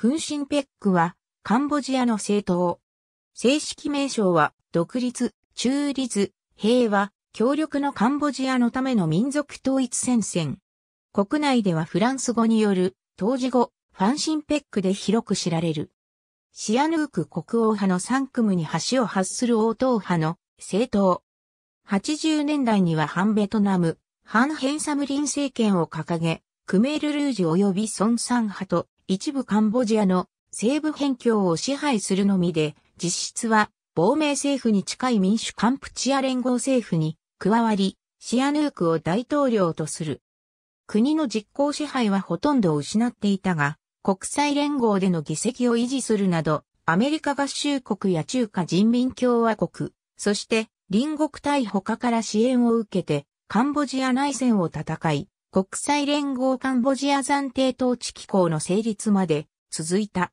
フンシンペックは、カンボジアの政党。正式名称は、独立、中立、平和、協力のカンボジアのための民族統一戦線。国内ではフランス語による、当時語、ファンシンペックで広く知られる。シアヌーク国王派のサンクムに橋を発する王党派の政党。80年代には反ベトナム、反ヘンサムリン政権を掲げ、クメールルージュ及びソンサン派と一部カンボジアの西部辺境を支配するのみで、実質は亡命政府に近い民主カンプチア連合政府に加わり、シアヌークを大統領とする。国の実効支配はほとんど失っていたが、国際連合での議席を維持するなど、アメリカ合衆国や中華人民共和国、そして隣国対他から支援を受けて、カンボジア内戦を戦い、国際連合カンボジア暫定統治機構の成立まで続いた。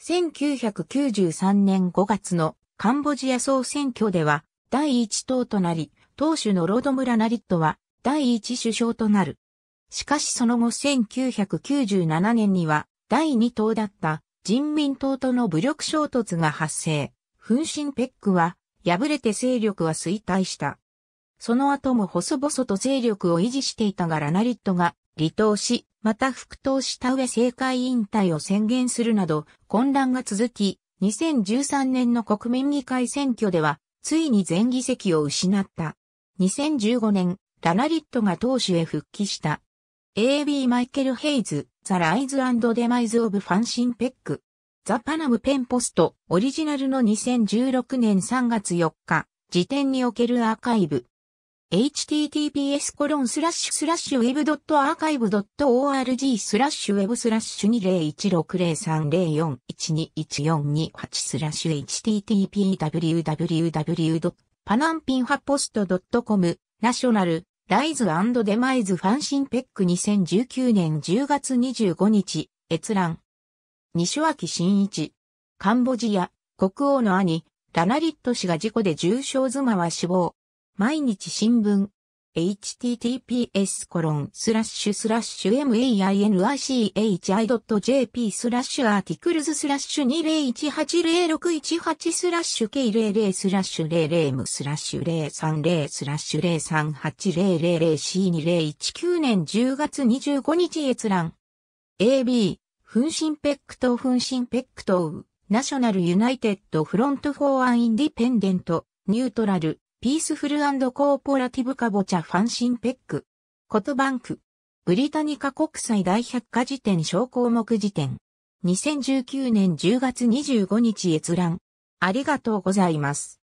1993年5月のカンボジア総選挙では第一党となり、党首のロドムラナリットは第一首相となる。しかしその後1997年には第二党だった人民党との武力衝突が発生。紛身ペックは敗れて勢力は衰退した。その後も細々と勢力を維持していたがラナリットが離党し、また復党した上政界引退を宣言するなど混乱が続き、2013年の国民議会選挙では、ついに全議席を失った。2015年、ラナリットが党首へ復帰した。A.B. マイケル・ヘイズ、ザ・ライズ・デマイズ・オブ・ファンシン・ペック。ザ・パナム・ペン・ポスト、オリジナルの2016年3月4日、時点におけるアーカイブ。https コロンスラッシュスラッシュウェブドットアーカイブドット org スラッシュウェブスラッシュ20160304121428スラッシュ httpwww.panampinhapost.com ナショナルライズデマイズファンシンペック2019年10月25日閲覧西脇新一カンボジア国王の兄ラナリット氏が事故で重傷妻は死亡毎日新聞 https コロンスラッシュスラッシュ mainichi.jp スラッシュアーティクルズスラッシュ20180618スラッシュ K00 スラッシュ00 m スラッシュ030スラッシュ038000 C2019 年10月25日閲覧 AB 粉身ペックト粉身ペックトナショナルユナイテッドフロントフォーアインディペンデントニュートラルピースフルコーポラティブカボチャファンシンペック。コトバンク。ブリタニカ国際大百科辞典小項目辞典。2019年10月25日閲覧。ありがとうございます。